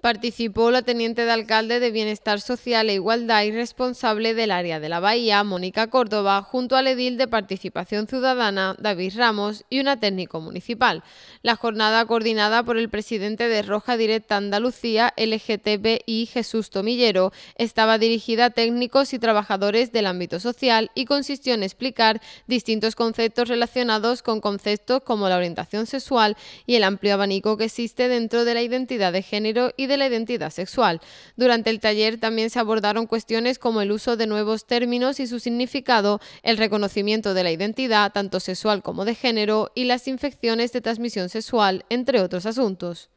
Participó la teniente de alcalde de Bienestar Social e Igualdad y responsable del área de la Bahía, Mónica Córdoba, junto al edil de Participación Ciudadana, David Ramos, y una técnico municipal. La jornada coordinada por el presidente de Roja Directa Andalucía, LGTBI, Jesús Tomillero, estaba dirigida a técnicos y trabajadores del ámbito social y consistió en explicar distintos conceptos relacionados con conceptos como la orientación sexual y el amplio abanico que existe dentro de la identidad de género y de la identidad sexual. Durante el taller también se abordaron cuestiones como el uso de nuevos términos y su significado, el reconocimiento de la identidad, tanto sexual como de género, y las infecciones de transmisión sexual, entre otros asuntos.